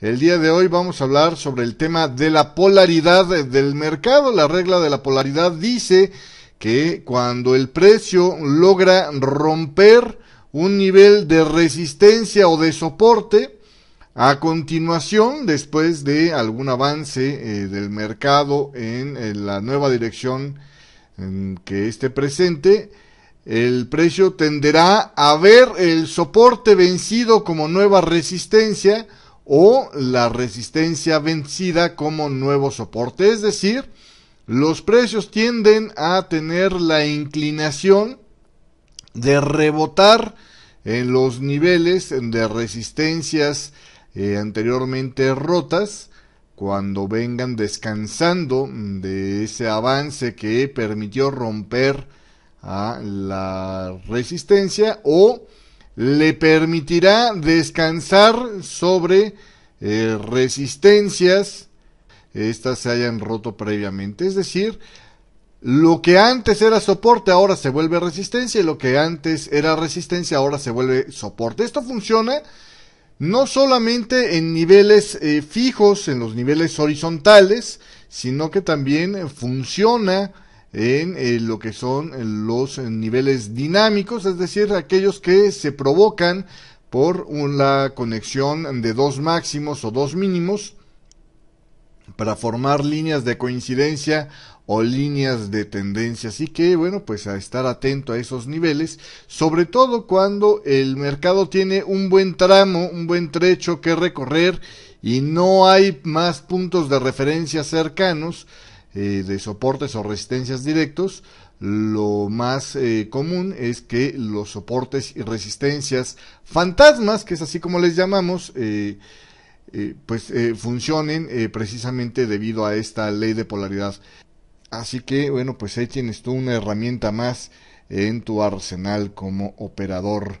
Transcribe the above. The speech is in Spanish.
El día de hoy vamos a hablar sobre el tema de la polaridad del mercado. La regla de la polaridad dice que cuando el precio logra romper un nivel de resistencia o de soporte, a continuación, después de algún avance eh, del mercado en, eh, la nueva dirección que esté presente, el precio tenderá a ver el soporte vencido como nueva resistencia, o la resistencia vencida como nuevo soporte. Es decir, los precios tienden a tener la inclinación de rebotar en los niveles de resistencias eh, anteriormente rotas cuando vengan descansando de ese avance que permitió romper a la resistencia o le permitirá descansar sobre eh, resistencias, estas se hayan roto previamente, es decir, lo que antes era soporte ahora se vuelve resistencia y lo que antes era resistencia ahora se vuelve soporte. Esto funciona no solamente en niveles eh, fijos, en los niveles horizontales, sino que también funciona en eh, lo que son eh, los eh, niveles dinámicos, es decir, aquellos que se provocan por la conexión de dos máximos o dos mínimos para formar líneas de coincidencia o líneas de tendencia. Así que, bueno, pues a estar atento a esos niveles, sobre todo cuando el mercado tiene un buen tramo, un buen trecho que recorrer y no hay más puntos de referencia cercanos. Eh, de soportes o resistencias directos, lo más eh, común es que los soportes y resistencias fantasmas, que es así como les llamamos, eh, pues funcionen precisamente debido a esta ley de polaridad. Así que bueno, pues ahí tienes tú una herramienta más en tu arsenal como operador